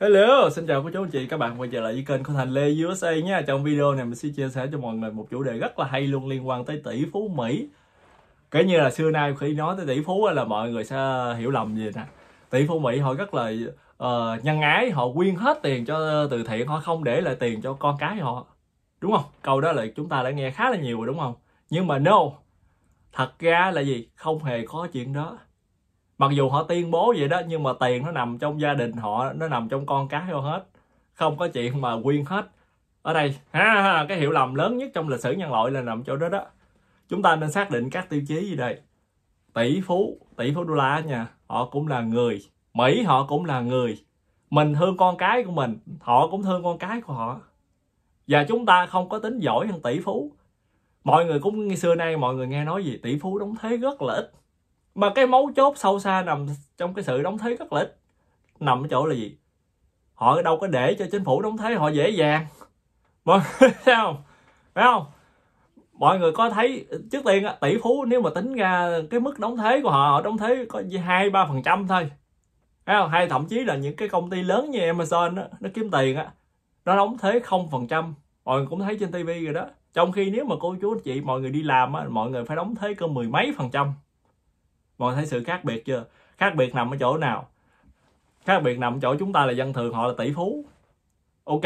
Hello, xin chào cô chú anh chị, các bạn quay trở lại với kênh của Thành Lê USA nha. Trong video này mình sẽ chia sẻ cho mọi người một chủ đề rất là hay luôn liên quan tới tỷ phú Mỹ. Kể như là xưa nay khi nói tới tỷ phú là mọi người sẽ hiểu lầm gì nè. Tỷ phú Mỹ họ rất là uh, nhân ái, họ quyên hết tiền cho từ thiện, họ không để lại tiền cho con cái họ. Đúng không? Câu đó là chúng ta đã nghe khá là nhiều rồi đúng không? Nhưng mà no, thật ra là gì? Không hề có chuyện đó mặc dù họ tuyên bố vậy đó nhưng mà tiền nó nằm trong gia đình họ nó nằm trong con cái họ hết không có chuyện mà quyên hết ở đây ha, cái hiểu lầm lớn nhất trong lịch sử nhân loại là nằm chỗ đó đó chúng ta nên xác định các tiêu chí gì đây tỷ phú tỷ phú đô la nha họ cũng là người mỹ họ cũng là người mình thương con cái của mình họ cũng thương con cái của họ và chúng ta không có tính giỏi hơn tỷ phú mọi người cũng ngày xưa nay mọi người nghe nói gì tỷ phú đóng thế rất là ít mà cái mấu chốt sâu xa nằm trong cái sự đóng thuế rất lợi ích nằm ở chỗ là gì họ đâu có để cho chính phủ đóng thuế họ dễ dàng mọi người thấy không phải không mọi người có thấy trước tiên tỷ phú nếu mà tính ra cái mức đóng thuế của họ đóng thuế có hai ba phần trăm thôi thấy không? hay thậm chí là những cái công ty lớn như amazon đó, nó kiếm tiền á nó đóng thuế không phần trăm mọi người cũng thấy trên tivi rồi đó trong khi nếu mà cô chú anh chị mọi người đi làm á mọi người phải đóng thuế cơ mười mấy phần trăm mọi thấy sự khác biệt chưa khác biệt nằm ở chỗ nào khác biệt nằm ở chỗ chúng ta là dân thường họ là tỷ phú ok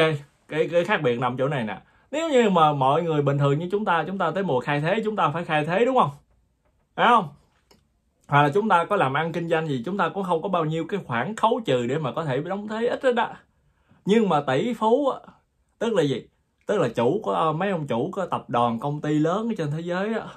cái, cái khác biệt nằm chỗ này nè nếu như mà mọi người bình thường như chúng ta chúng ta tới mùa khai thế chúng ta phải khai thế đúng không phải không hoặc là chúng ta có làm ăn kinh doanh gì chúng ta cũng không có bao nhiêu cái khoản khấu trừ để mà có thể đóng thuế ít đó, đó nhưng mà tỷ phú tức là gì tức là chủ của ờ, mấy ông chủ có tập đoàn công ty lớn ở trên thế giới đó,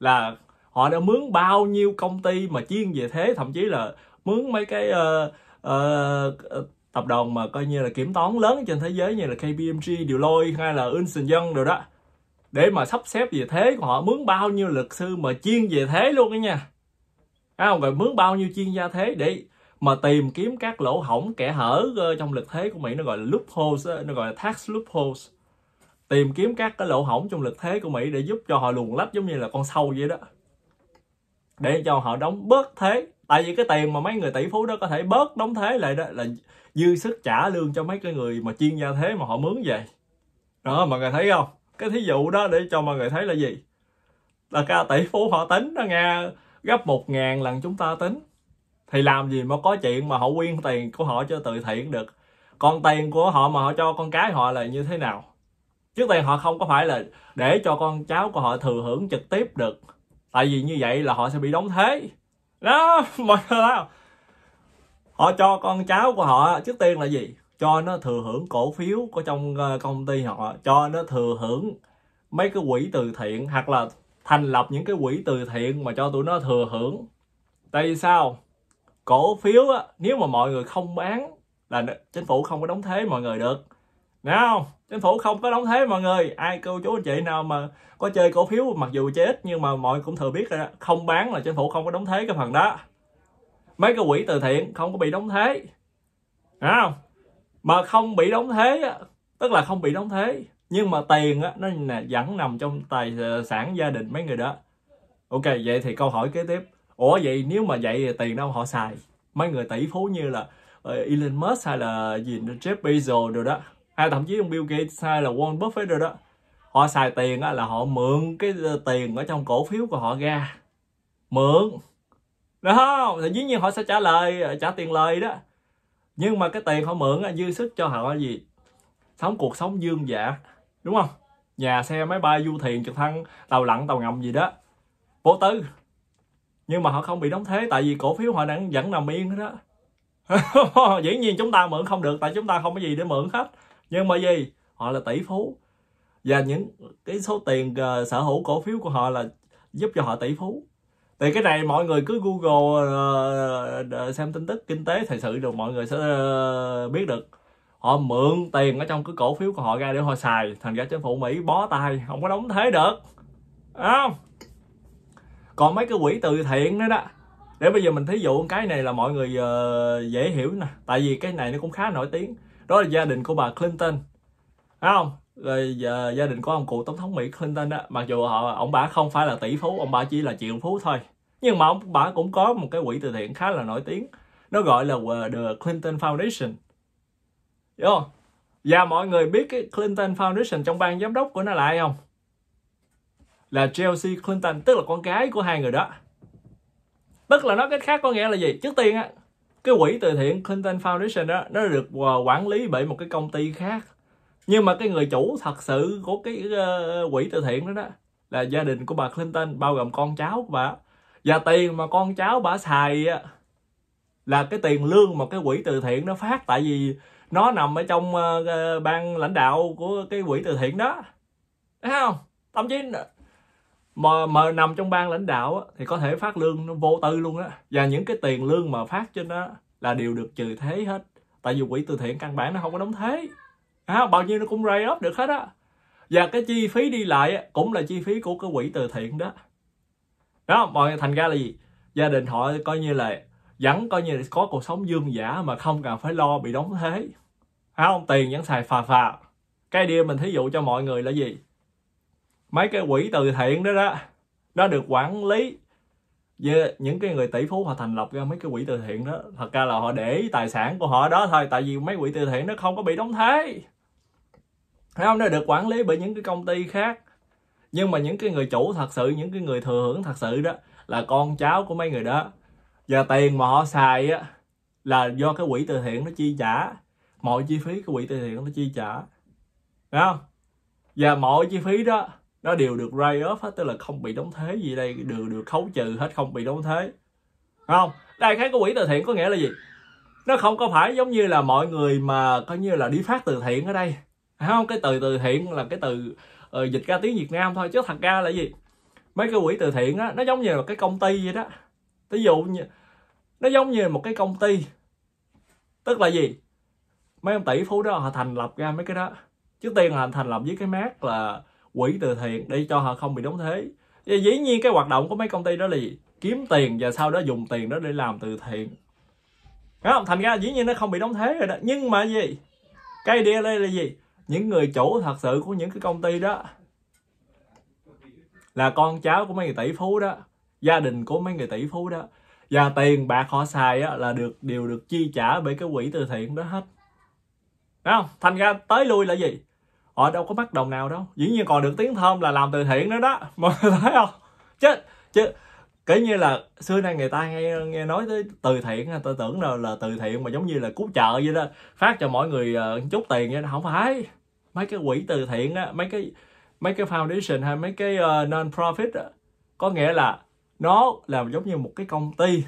là họ đã mướn bao nhiêu công ty mà chuyên về thế thậm chí là mướn mấy cái uh, uh, tập đoàn mà coi như là kiểm toán lớn trên thế giới như là KPMG, điều Deloitte hay là Ernst Young rồi đó để mà sắp xếp về thế họ mướn bao nhiêu luật sư mà chuyên về thế luôn đó nha à, rồi mướn bao nhiêu chuyên gia thế để mà tìm kiếm các lỗ hổng kẻ hở trong lực thế của Mỹ nó gọi là loopholes nó gọi là tax loopholes tìm kiếm các cái lỗ hổng trong lực thế của Mỹ để giúp cho họ luồn lách giống như là con sâu vậy đó để cho họ đóng bớt thế tại vì cái tiền mà mấy người tỷ phú đó có thể bớt đóng thế lại đó là dư sức trả lương cho mấy cái người mà chuyên gia thế mà họ mướn về đó mọi người thấy không cái thí dụ đó để cho mọi người thấy là gì là ca tỷ phú họ tính đó nghe gấp một ngàn lần chúng ta tính thì làm gì mà có chuyện mà họ quyên tiền của họ cho từ thiện được còn tiền của họ mà họ cho con cái họ là như thế nào trước tiền họ không có phải là để cho con cháu của họ thừa hưởng trực tiếp được tại vì như vậy là họ sẽ bị đóng thế đó mọi người thấy họ cho con cháu của họ trước tiên là gì cho nó thừa hưởng cổ phiếu của trong ờ, công ty họ cho nó thừa hưởng mấy cái quỹ từ thiện hoặc là thành lập những cái quỹ từ thiện mà cho tụi nó thừa hưởng tại vì sao cổ phiếu á, nếu mà mọi người không bán là chính phủ không có đóng thế mọi người được nào Chính phủ không có đóng thế mọi người. Ai cô chú anh chị nào mà có chơi cổ phiếu mặc dù chết nhưng mà mọi cũng thừa biết rồi đó. Không bán là chính phủ không có đóng thế cái phần đó. Mấy cái quỹ từ thiện không có bị đóng thế. nào Mà không bị đóng thế tức là không bị đóng thế nhưng mà tiền á, nó vẫn nằm trong tài ờ, sản gia đình mấy người đó ok vậy thì câu hỏi kế tiếp ủa vậy nếu mà vậy thì tiền đâu họ xài mấy người tỷ phú như là ờ, Elon Musk hay là gì Jeff Bezos rồi đó hay thậm chí ông Bill Gates hay là Warren Buffett rồi đó họ xài tiền là họ mượn cái ờ, tiền ở trong cổ phiếu của họ ra mượn đó thì dĩ nhiên họ sẽ trả lời ờ, trả tiền lời đó nhưng mà cái tiền họ mượn dư sức cho họ gì sống cuộc sống dương dạ đúng không nhà xe máy bay du thuyền trực thăng tàu lặn tàu ngầm gì đó vô tư nhưng mà họ không bị đóng thế tại vì cổ phiếu họ đang vẫn nằm yên đó dĩ nhiên chúng ta mượn không được tại chúng ta không có gì để mượn hết nhưng mà gì họ là tỷ phú và những cái số tiền uh, sở hữu cổ phiếu của họ là giúp cho họ tỷ phú thì cái này mọi người cứ google uh, xem tin tức kinh tế thời sự được mọi người sẽ uh, biết được họ mượn tiền ở trong cái cổ phiếu của họ ra để họ xài thành ra chính phủ mỹ bó tay không có đóng thế được à. còn mấy cái quỹ từ thiện nữa đó để bây giờ mình thí dụ cái này là mọi người uh, dễ hiểu nè tại vì cái này nó cũng khá nổi tiếng đó là gia đình của bà Clinton phải không rồi giờ gia đình của ông cụ tổng thống Mỹ Clinton đó mặc dù họ ông bà không phải là tỷ phú ông bà chỉ là triệu phú thôi nhưng mà ông bà cũng có một cái quỹ từ thiện khá là nổi tiếng nó gọi là ờ, The Clinton Foundation đúng không và mọi người biết cái Clinton Foundation trong ban giám đốc của nó là ai không là Chelsea Clinton tức là con gái của hai người đó tức là nói cách khác có nghĩa là gì trước tiên á cái quỹ từ thiện Clinton Foundation đó nó được ờ, quản lý bởi một cái công ty khác nhưng mà cái người chủ thật sự của cái uh, quỹ từ thiện đó đó là gia đình của bà Clinton bao gồm con cháu của bà và tiền mà con cháu bà xài là cái tiền lương mà cái quỹ từ thiện nó phát tại vì nó nằm ở trong uh, ban lãnh đạo của cái quỹ từ thiện đó thấy không thậm chí mà, mà nằm trong ban lãnh đạo á, thì có thể phát lương nó vô tư luôn á và những cái tiền lương mà phát trên đó là đều được trừ thế hết tại vì quỹ từ thiện căn bản nó không có đóng thế à, bao nhiêu nó cũng ray off được hết á và cái chi phí đi lại cũng là chi phí của cái quỹ từ thiện đó đó mọi thành ra là gì gia đình họ coi như là vẫn coi như là có cuộc sống dương giả mà không cần phải lo bị đóng thế à, không tiền vẫn xài phà phà cái điều mình thí dụ cho mọi người là gì mấy cái quỹ từ thiện đó đó nó được quản lý với những cái người tỷ phú họ thành lập ra mấy cái quỹ từ thiện đó thật ra là họ để tài sản của họ đó thôi tại vì mấy quỹ từ thiện nó không có bị đóng thế thấy không nó được quản lý bởi những cái công ty khác nhưng mà những cái người chủ thật sự những cái người thừa hưởng thật sự đó là con cháu của mấy người đó và tiền mà họ xài á là do cái quỹ từ thiện nó chi trả mọi chi phí của quỹ từ thiện nó chi trả Đấy không và mọi chi phí đó nó đều được ray off hết tức là không bị đóng thế gì đây đều được khấu trừ hết không bị đóng thế không đây cái của quỹ từ thiện có nghĩa là gì nó không có phải giống như là mọi người mà coi như là đi phát từ thiện ở đây Đấy không cái từ từ thiện là cái từ uh, dịch ra tiếng việt nam thôi chứ thật ra là gì mấy cái quỹ từ thiện á nó giống như là cái công ty vậy đó ví dụ như nó giống như một cái công ty tức là gì mấy ông tỷ phú đó họ thành lập ra mấy cái đó trước tiên là thành lập với cái mát là quỹ từ thiện để cho họ không bị đóng thế và dĩ nhiên cái hoạt động của mấy công ty đó là gì kiếm tiền và sau đó dùng tiền đó để làm từ thiện Đúng không thành ra dĩ nhiên nó không bị đóng thế rồi đó nhưng mà gì cái idea đây là gì những người chủ thật sự của những cái công ty đó là con cháu của mấy người tỷ phú đó gia đình của mấy người tỷ phú đó và tiền bạc họ xài là được đều được chi trả bởi cái quỹ từ thiện đó hết Đúng không thành ra tới lui là gì họ ờ, đâu có bắt đồng nào đâu dĩ nhiên còn được tiếng thơm là làm từ thiện nữa đó mọi người thấy không chứ chứ kể như là xưa nay người ta nghe nghe nói tới từ thiện tôi tưởng là là từ thiện mà giống như là cứu trợ vậy đó phát cho mọi người uh, chút tiền vậy đó không phải mấy cái quỹ từ thiện á mấy cái mấy cái foundation hay mấy cái uh, ờ, non profit á có nghĩa là nó làm giống như một cái công ty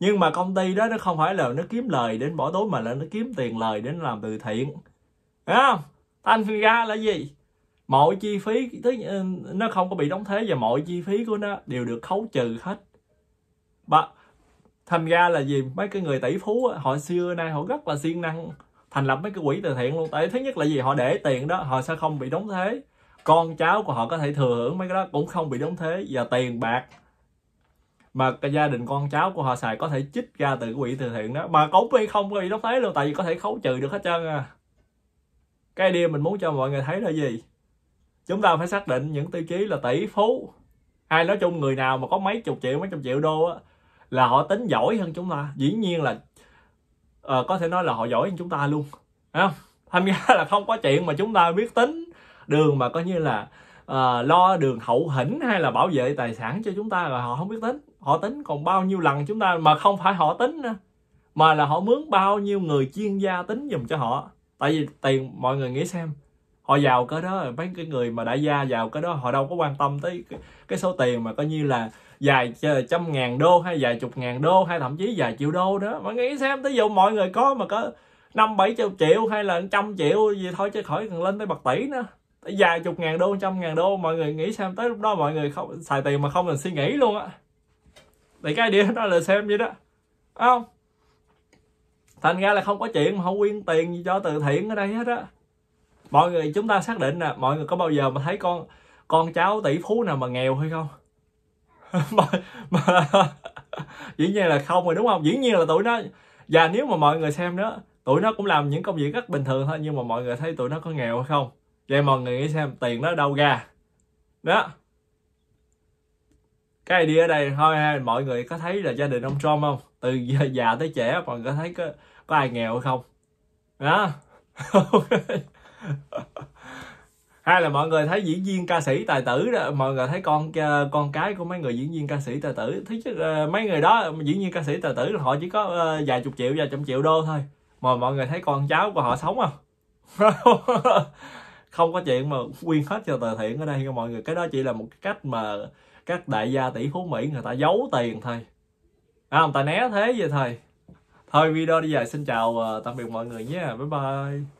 nhưng mà công ty đó nó không phải là nó kiếm lời đến bỏ tối mà là nó kiếm tiền lời đến làm từ thiện Thấy không? thành ra là gì mọi chi phí ờ, nó không có bị đóng thế và mọi chi phí của nó đều được khấu trừ hết và thành ra là gì mấy cái người tỷ phú họ xưa nay họ rất là siêng năng thành lập mấy cái quỹ từ thiện luôn tại thứ nhất là gì họ để tiền đó họ sẽ không bị đóng thế con cháu của họ có thể thừa hưởng mấy cái đó cũng không bị đóng thế và tiền bạc mà cái gia đình con cháu của họ xài có thể chích ra từ quỹ từ thiện đó mà cũng không bị đóng thế luôn tại vì có thể khấu trừ được hết trơn à cái điều mình muốn cho mọi người thấy là gì chúng ta phải xác định những tiêu chí là tỷ phú hay nói chung người nào mà có mấy chục triệu mấy trăm triệu đô á, là họ tính giỏi hơn chúng ta dĩ nhiên là à, có thể nói là họ giỏi hơn chúng ta luôn Đấy không? thành ra là không có chuyện mà chúng ta biết tính đường mà coi như là à, lo đường hậu hĩnh hay là bảo vệ tài sản cho chúng ta là họ không biết tính họ tính còn bao nhiêu lần chúng ta mà không phải họ tính nữa mà là họ mướn bao nhiêu người chuyên gia tính dùm cho họ tại vì tiền mọi người nghĩ xem họ giàu cái đó mấy cái người mà đã gia giàu cái đó họ đâu có quan tâm tới cái, số tiền mà coi như là vài trăm ngàn đô hay vài chục ngàn đô hay thậm chí vài triệu đô đó mọi người nghĩ xem ví dụ mọi người có mà có năm bảy chục triệu hay là trăm triệu gì thôi chứ khỏi cần lên tới bậc tỷ nữa tới vài chục ngàn đô trăm ngàn đô mọi người nghĩ xem tới lúc đó mọi người không xài tiền mà không cần suy nghĩ luôn á thì cái idea đó là xem vậy đó không thành ra là không có chuyện mà không quyên tiền gì cho từ thiện ở đây hết á mọi người chúng ta xác định là mọi người có bao giờ mà thấy con con cháu tỷ phú nào mà nghèo hay không mà, mà dĩ nhiên là không rồi đúng không dĩ nhiên là tụi nó và nếu mà mọi người xem đó tụi nó cũng làm những công việc rất bình thường thôi nhưng mà mọi người thấy tụi nó có nghèo hay không vậy mọi người nghĩ xem tiền nó đâu ra đó cái idea ở đây thôi ha mọi người có thấy là gia đình ông Trump không từ già tới trẻ còn có thấy có, có ai nghèo không đó hay là mọi người thấy diễn viên ca sĩ tài tử đó mọi người thấy con ờ, con cái của mấy người diễn viên ca sĩ tài tử thấy chứ mấy người đó diễn viên ca sĩ tài tử là họ chỉ có ờ, vài chục triệu vài trăm triệu đô thôi mà mọi người thấy con cháu của họ sống không không có chuyện mà quyên hết cho từ thiện ở đây mọi người cái đó chỉ là một cách mà các đại gia tỷ phú Mỹ người ta giấu tiền thôi à, người ta né thế vậy thôi thôi video đi dài xin chào ờ, tạm biệt mọi người nhé bye bye